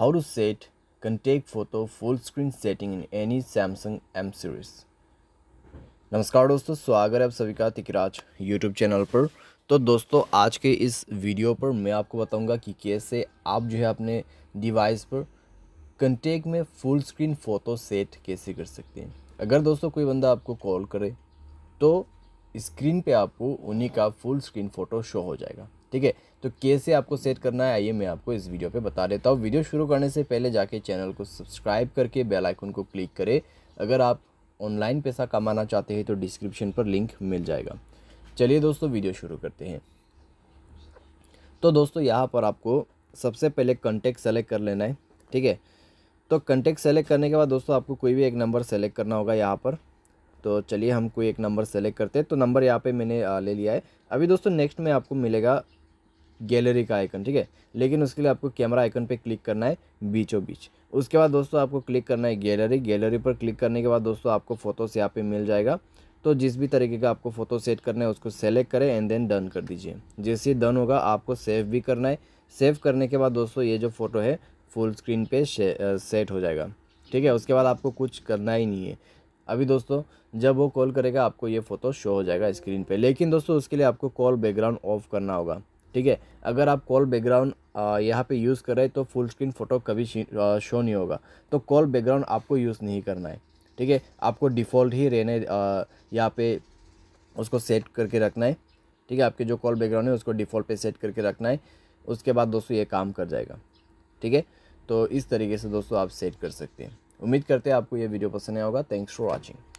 How to set contact photo full screen setting in any Samsung M series. नमस्कार दोस्तों स्वागत है आप सभी का तिकराज YouTube चैनल पर तो दोस्तों आज के इस वीडियो पर मैं आपको बताऊंगा कि कैसे आप जो है अपने डिवाइस पर कंटेक्ट में फुल स्क्रीन फ़ोटो सेट कैसे कर सकते हैं अगर दोस्तों कोई बंदा आपको कॉल करे तो स्क्रीन पे आपको उन्हीं का फुल स्क्रीन फ़ोटो शो हो जाएगा ठीक है तो कैसे आपको सेट करना है आइए मैं आपको इस वीडियो पे बता देता हूँ वीडियो शुरू करने से पहले जाके चैनल को सब्सक्राइब करके बेल आइकन को क्लिक करें अगर आप ऑनलाइन पैसा कमाना चाहते हैं तो डिस्क्रिप्शन पर लिंक मिल जाएगा चलिए दोस्तों वीडियो शुरू करते हैं तो दोस्तों यहाँ पर आपको सबसे पहले कंटेक्ट सेलेक्ट कर लेना है ठीक है तो कंटेक्ट सेलेक्ट करने के बाद दोस्तों आपको कोई भी एक नंबर सेलेक्ट करना होगा यहाँ पर तो चलिए हम कोई एक नंबर सेलेक्ट करते हैं तो नंबर यहाँ पे मैंने ले लिया है अभी दोस्तों नेक्स्ट में आपको मिलेगा गैलरी का आइकन ठीक है लेकिन उसके लिए आपको कैमरा आइकन पे क्लिक करना है बीचों बीच उसके बाद दोस्तों आपको क्लिक करना है गैलरी गैलरी पर क्लिक करने के बाद दोस्तों आपको फ़ोटोस यहाँ पे मिल जाएगा तो जिस भी तरीके का आपको फ़ोटो सेट करना है उसको सेलेक्ट करें एंड देन डन कर दीजिए जैसे डन होगा आपको सेव भी करना है सेव करने के बाद दोस्तों ये जो फ़ोटो है फुल स्क्रीन पे सेट हो जाएगा ठीक है उसके बाद आपको कुछ करना ही नहीं है अभी दोस्तों जब वो कॉल करेगा आपको ये फ़ोटो शो हो जाएगा स्क्रीन पे लेकिन दोस्तों उसके लिए आपको कॉल बैकग्राउंड ऑफ करना होगा ठीक है अगर आप कॉल बैकग्राउंड यहाँ पे यूज़ कर रहे तो फुल स्क्रीन फ़ोटो कभी शो नहीं होगा तो कॉल बैकग्राउंड आपको यूज़ नहीं करना है ठीक है आपको डिफ़ॉल्ट ही रहने यहाँ पे उसको सेट करके रखना है ठीक है आपके जो कॉल बैकग्राउंड है उसको डिफ़ॉल्ट पे सेट करके रखना है उसके बाद दोस्तों ये काम कर जाएगा ठीक है तो इस तरीके से दोस्तों आप सेट कर सकते हैं उम्मीद करते हैं आपको ये वीडियो पसंद आया होगा थैंक्स फॉर वॉचिंग